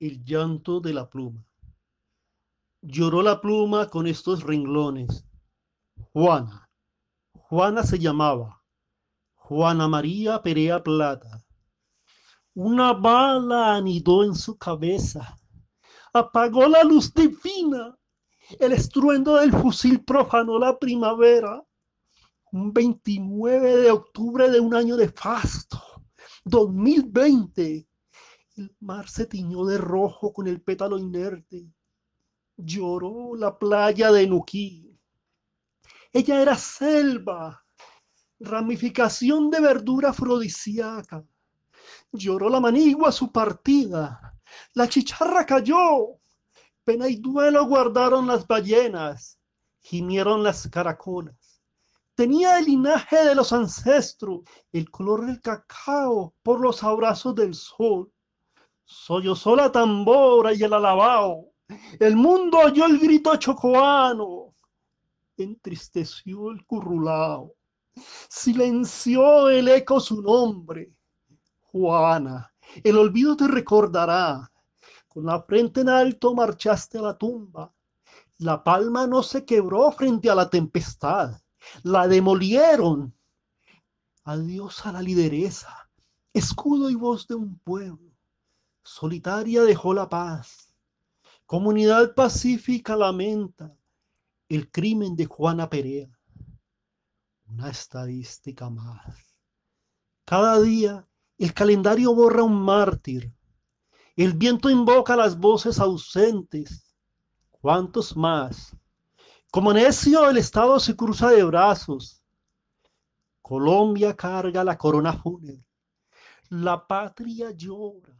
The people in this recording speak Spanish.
el llanto de la pluma. Lloró la pluma con estos renglones. Juana. Juana se llamaba. Juana María Perea Plata. Una bala anidó en su cabeza. Apagó la luz divina. El estruendo del fusil profanó la primavera. Un 29 de octubre de un año de fasto. 2020 el mar se tiñó de rojo con el pétalo inerte. Lloró la playa de Nuquí. Ella era selva, ramificación de verdura afrodisíaca. Lloró la manigua su partida. La chicharra cayó. Pena y duelo guardaron las ballenas. Gimieron las caracolas. Tenía el linaje de los ancestros, el color del cacao por los abrazos del sol yo la tambora y el alabao. El mundo oyó el grito chocoano, entristeció el currulao, silenció el eco su nombre. Juana, el olvido te recordará. Con la frente en alto marchaste a la tumba. La palma no se quebró frente a la tempestad. La demolieron. Adiós a la lideresa, escudo y voz de un pueblo solitaria dejó la paz. Comunidad pacífica lamenta el crimen de Juana Perea. Una estadística más. Cada día el calendario borra un mártir. El viento invoca las voces ausentes. ¿Cuántos más? Como necio el Estado se cruza de brazos. Colombia carga la corona fúnebre. La patria llora.